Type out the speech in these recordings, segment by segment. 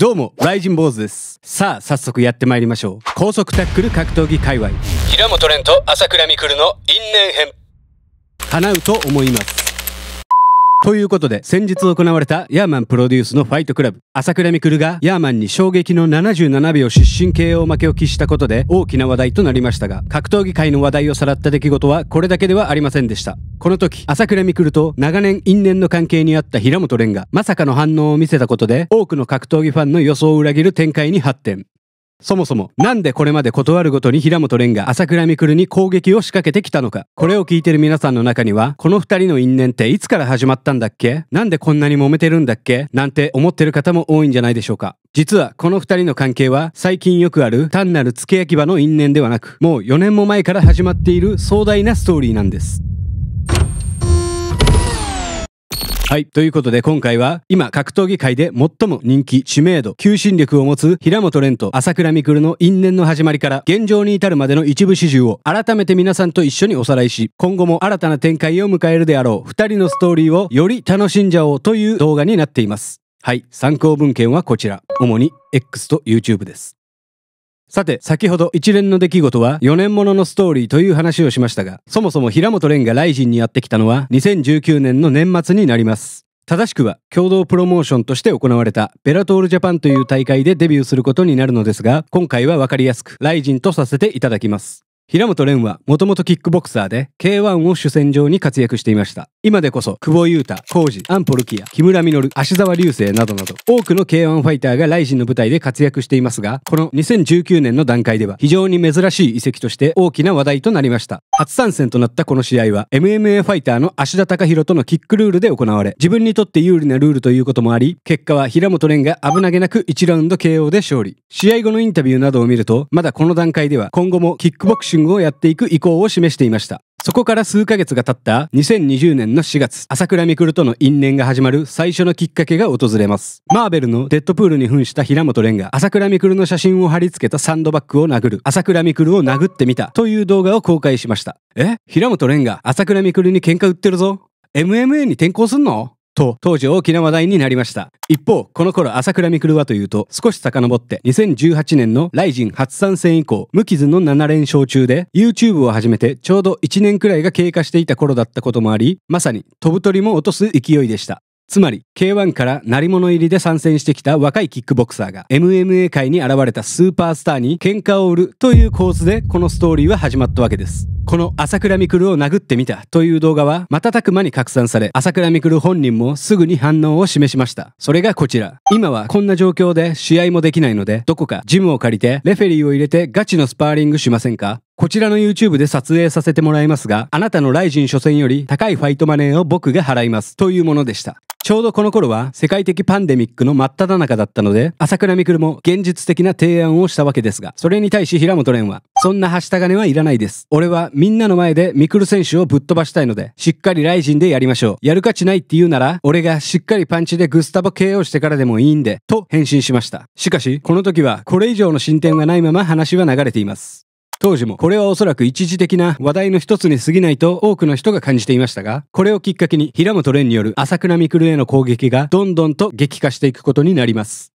どうも、ライジン坊主です。さあ、早速やってまいりましょう。高速タックル格闘技界隈。平本蓮と朝倉未来の因縁編。叶うと思います。ということで、先日行われたヤーマンプロデュースのファイトクラブ。朝倉未来がヤーマンに衝撃の77秒失神 KO 負けを喫したことで大きな話題となりましたが、格闘技界の話題をさらった出来事はこれだけではありませんでした。この時、朝倉未来と長年因縁の関係にあった平本蓮がまさかの反応を見せたことで多くの格闘技ファンの予想を裏切る展開に発展。そもそも、なんでこれまで断るごとに平本蓮が朝倉未来に攻撃を仕掛けてきたのか。これを聞いてる皆さんの中には、この二人の因縁っていつから始まったんだっけなんでこんなに揉めてるんだっけなんて思ってる方も多いんじゃないでしょうか。実は、この二人の関係は、最近よくある単なる付け焼き場の因縁ではなく、もう4年も前から始まっている壮大なストーリーなんです。はい。ということで今回は今格闘技界で最も人気、知名度、求心力を持つ平本蓮と朝倉未来の因縁の始まりから現状に至るまでの一部始終を改めて皆さんと一緒におさらいし、今後も新たな展開を迎えるであろう二人のストーリーをより楽しんじゃおうという動画になっています。はい。参考文献はこちら。主に X と YouTube です。さて、先ほど一連の出来事は4年もののストーリーという話をしましたが、そもそも平本蓮がライジンにやってきたのは2019年の年末になります。正しくは共同プロモーションとして行われたベラトールジャパンという大会でデビューすることになるのですが、今回はわかりやすくライジンとさせていただきます。平本蓮はもともとキックボクサーで K1 を主戦場に活躍していました。今でこそ、久保優太、浩二、アンポルキア、木村稔、芦沢流星などなど、多くの K1 ファイターがライジンの舞台で活躍していますが、この2019年の段階では、非常に珍しい遺跡として大きな話題となりました。初参戦となったこの試合は、MMA ファイターの芦田隆弘とのキックルールで行われ、自分にとって有利なルールということもあり、結果は平本蓮が危なげなく1ラウンド KO で勝利。試合後のインタビューなどを見ると、まだこの段階では今後もキックボクシングをやっていく意向を示していました。そこから数ヶ月が経った2020年の4月、朝倉未来との因縁が始まる最初のきっかけが訪れます。マーベルのデッドプールに扮した平本蓮が朝倉未来の写真を貼り付けたサンドバッグを殴る、朝倉未来を殴ってみたという動画を公開しました。え平本蓮が朝倉未来に喧嘩売ってるぞ ?MMA に転向すんのと当時大きな話題になりました一方この頃朝倉未来はというと少し遡って2018年のライジン初参戦以降無傷の7連勝中で YouTube を始めてちょうど1年くらいが経過していた頃だったこともありまさに飛ぶ鳥も落とす勢いでしたつまり K1 から鳴り物入りで参戦してきた若いキックボクサーが MMA 界に現れたスーパースターに喧嘩を売るという構図でこのストーリーは始まったわけです。この朝倉みくるを殴ってみたという動画は瞬く間に拡散され、朝倉みくる本人もすぐに反応を示しました。それがこちら。今はこんな状況で試合もできないので、どこかジムを借りて、レフェリーを入れてガチのスパーリングしませんかこちらの YouTube で撮影させてもらいますが、あなたのライジン初戦より高いファイトマネーを僕が払います。というものでした。ちょうどこの頃は世界的パンデミックの真っ只中だったので、朝倉みくるも現実的な提案をしたわけですが、それに対し平本蓮は、そんなはした金はいらないです。俺はみんなの前でミクル選手をぶっ飛ばしたいので、しっかりライジンでやりましょう。やる価値ないって言うなら、俺がしっかりパンチでグスタボ KO してからでもいいんで、と返信しました。しかし、この時はこれ以上の進展がないまま話は流れています。当時もこれはおそらく一時的な話題の一つに過ぎないと多くの人が感じていましたが、これをきっかけに平本蓮による朝倉未来への攻撃がどんどんと激化していくことになります。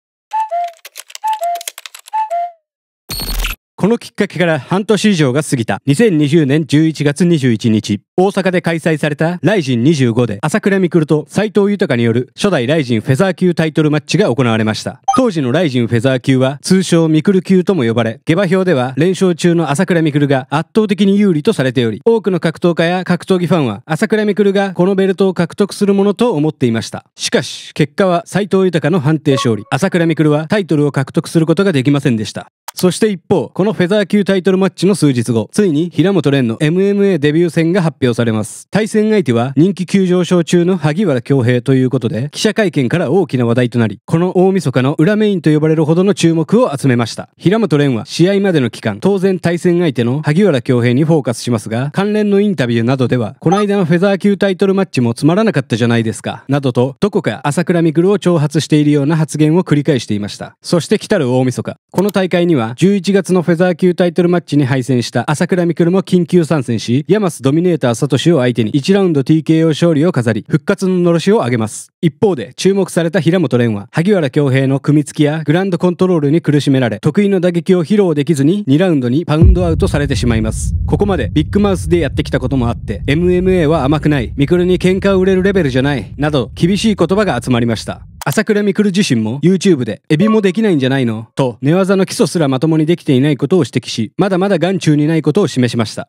このきっかけから半年以上が過ぎた2020年11月21日、大阪で開催されたライジン25で朝倉未来と斎藤豊による初代ライジンフェザー級タイトルマッチが行われました。当時のライジンフェザー級は通称クル級とも呼ばれ、下馬評では連勝中の朝倉未来が圧倒的に有利とされており、多くの格闘家や格闘技ファンは朝倉未来がこのベルトを獲得するものと思っていました。しかし、結果は斎藤豊の判定勝利、朝倉未来はタイトルを獲得することができませんでした。そして一方、このフェザー級タイトルマッチの数日後、ついに平本蓮の MMA デビュー戦が発表されます。対戦相手は人気急上昇中の萩原京平ということで、記者会見から大きな話題となり、この大晦日の裏メインと呼ばれるほどの注目を集めました。平本蓮は試合までの期間、当然対戦相手の萩原京平にフォーカスしますが、関連のインタビューなどでは、この間のフェザー級タイトルマッチもつまらなかったじゃないですか、などと、どこか朝倉未来を挑発しているような発言を繰り返していました。そして来たる大晦日、この大会にはは、11月のフェザー級タイトルマッチに敗戦した朝倉未来も緊急参戦し、ヤマスドミネーターサトシを相手に1ラウンド TKO 勝利を飾り、復活ののろしを上げます。一方で、注目された平本蓮は、萩原恭平の組み付きやグランドコントロールに苦しめられ、得意の打撃を披露できずに2ラウンドにパウンドアウトされてしまいます。ここまでビッグマウスでやってきたこともあって、MMA は甘くない、ミクルに喧嘩を売れるレベルじゃない、など厳しい言葉が集まりました。朝倉未来自身も YouTube でエビもできないんじゃないのと寝技の基礎すらまともにできていないことを指摘し、まだまだ眼中にないことを示しました。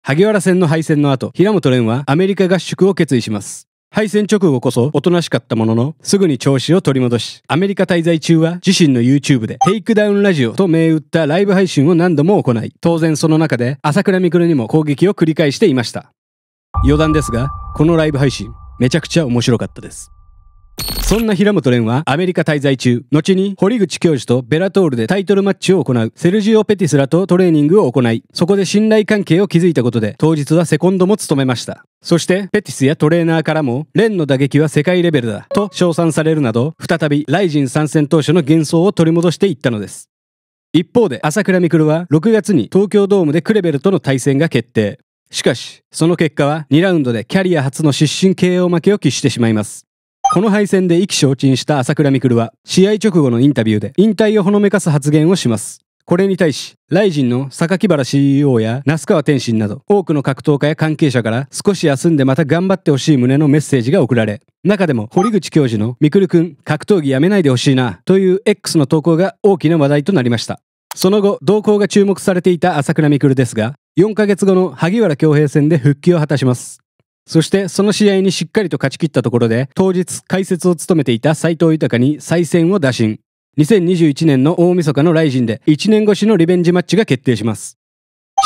萩原戦の敗戦の後、平本蓮はアメリカ合宿を決意します。敗戦直後こそおとなしかったものの、すぐに調子を取り戻し、アメリカ滞在中は自身の YouTube でテイクダウンラジオと銘打ったライブ配信を何度も行い、当然その中で朝倉未来にも攻撃を繰り返していました。余談ですが、このライブ配信、めちゃくちゃ面白かったです。そんな平本蓮はアメリカ滞在中、後に堀口教授とベラトールでタイトルマッチを行うセルジオ・ペティスらとトレーニングを行い、そこで信頼関係を築いたことで当日はセコンドも務めました。そして、ペティスやトレーナーからも、蓮の打撃は世界レベルだ、と称賛されるなど、再びライジン参戦当初の幻想を取り戻していったのです。一方で、朝倉未来は6月に東京ドームでクレベルとの対戦が決定。しかし、その結果は2ラウンドでキャリア初の失神 KO 負けを喫してしまいます。この敗戦で意気消沈した朝倉未来は、試合直後のインタビューで引退をほのめかす発言をします。これに対し、ライジンの榊原 CEO や那須川天心など、多くの格闘家や関係者から少し休んでまた頑張ってほしい旨のメッセージが送られ、中でも堀口教授のみくるくん、格闘技やめないでほしいな、という X の投稿が大きな話題となりました。その後、動向が注目されていた朝倉未来ですが、4ヶ月後の萩原京平戦で復帰を果たします。そしてその試合にしっかりと勝ち切ったところで、当日解説を務めていた斎藤豊に再戦を打診。2021年の大晦日のライジンで1年越しのリベンジマッチが決定します。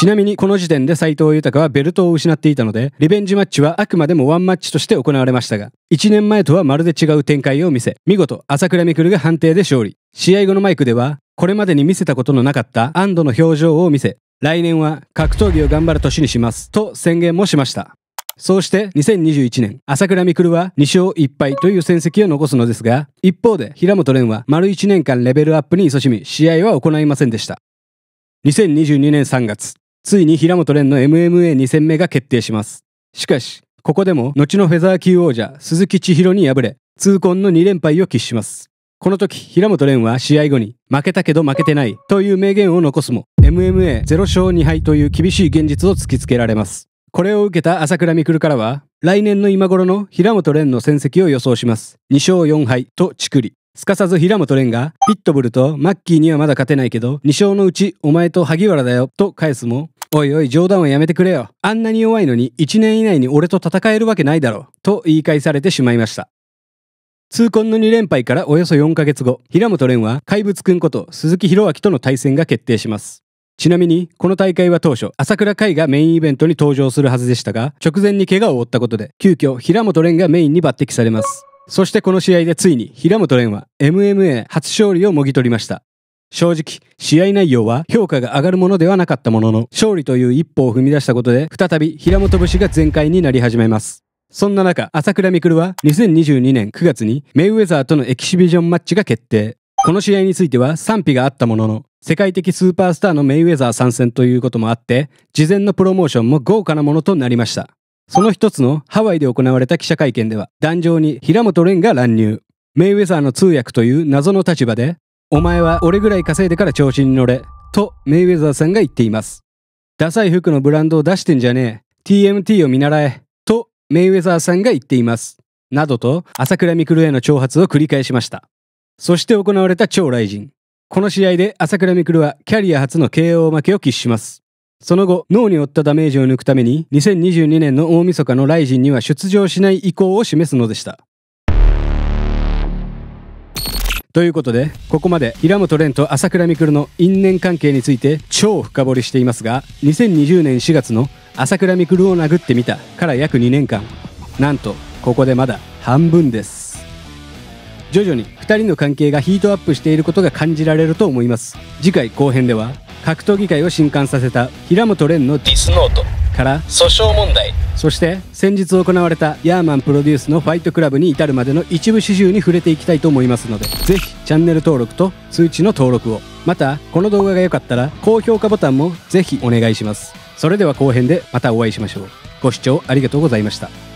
ちなみにこの時点で斎藤豊はベルトを失っていたので、リベンジマッチはあくまでもワンマッチとして行われましたが、1年前とはまるで違う展開を見せ、見事、朝倉未来が判定で勝利。試合後のマイクでは、これまでに見せたことのなかった安堵の表情を見せ、来年は格闘技を頑張る年にしますと宣言もしました。そうして2021年、朝倉未来は2勝1敗という戦績を残すのですが、一方で平本蓮は丸1年間レベルアップに勤しみ、試合は行いませんでした。2022年3月、ついに平本蓮の MMA2 戦目が決定します。しかし、ここでも後のフェザー級王者鈴木千尋に敗れ、痛恨の2連敗を喫します。この時、平本蓮は試合後に、負けたけど負けてないという名言を残すも、MMA0 勝2敗という厳しい現実を突きつけられます。これを受けた朝倉未来からは、来年の今頃の平本蓮の戦績を予想します。2勝4敗とチクリ。すかさず平本蓮が、ピットブルとマッキーにはまだ勝てないけど、2勝のうちお前と萩原だよと返すも、おいおい冗談はやめてくれよ。あんなに弱いのに1年以内に俺と戦えるわけないだろ。う。と言い返されてしまいました。痛恨の2連敗からおよそ4ヶ月後、平本蓮は怪物くんこと鈴木弘明との対戦が決定します。ちなみに、この大会は当初、朝倉海がメインイベントに登場するはずでしたが、直前に怪我を負ったことで、急遽、平本蓮がメインに抜擢されます。そしてこの試合でついに、平本蓮は MMA 初勝利をもぎ取りました。正直、試合内容は評価が上がるものではなかったものの、勝利という一歩を踏み出したことで、再び平本節が全開になり始めます。そんな中、朝倉未来は2022年9月にメイウェザーとのエキシビジョンマッチが決定。この試合については賛否があったものの、世界的スーパースターのメイウェザー参戦ということもあって、事前のプロモーションも豪華なものとなりました。その一つのハワイで行われた記者会見では、壇上に平本蓮が乱入。メイウェザーの通訳という謎の立場で、お前は俺ぐらい稼いでから調子に乗れ、とメイウェザーさんが言っています。ダサい服のブランドを出してんじゃねえ。TMT を見習え、とメイウェザーさんが言っています。などと、朝倉未来への挑発を繰り返しました。そして行われた超雷神。この試合で朝倉未来はキャリア初の KO 負けを喫します。その後、脳に負ったダメージを抜くために、2022年の大晦日のライジンには出場しない意向を示すのでした。ということで、ここまで平本蓮と朝倉未来の因縁関係について超深掘りしていますが、2020年4月の朝倉未来を殴ってみたから約2年間、なんとここでまだ半分です。徐々に2人の関係がヒートアップしていることが感じられると思います次回後編では格闘技界を震撼させた平本蓮のディスノートから訴訟問題そして先日行われたヤーマンプロデュースのファイトクラブに至るまでの一部始終に触れていきたいと思いますのでぜひチャンネル登録と通知の登録をまたこの動画が良かったら高評価ボタンもぜひお願いしますそれでは後編でまたお会いしましょうご視聴ありがとうございました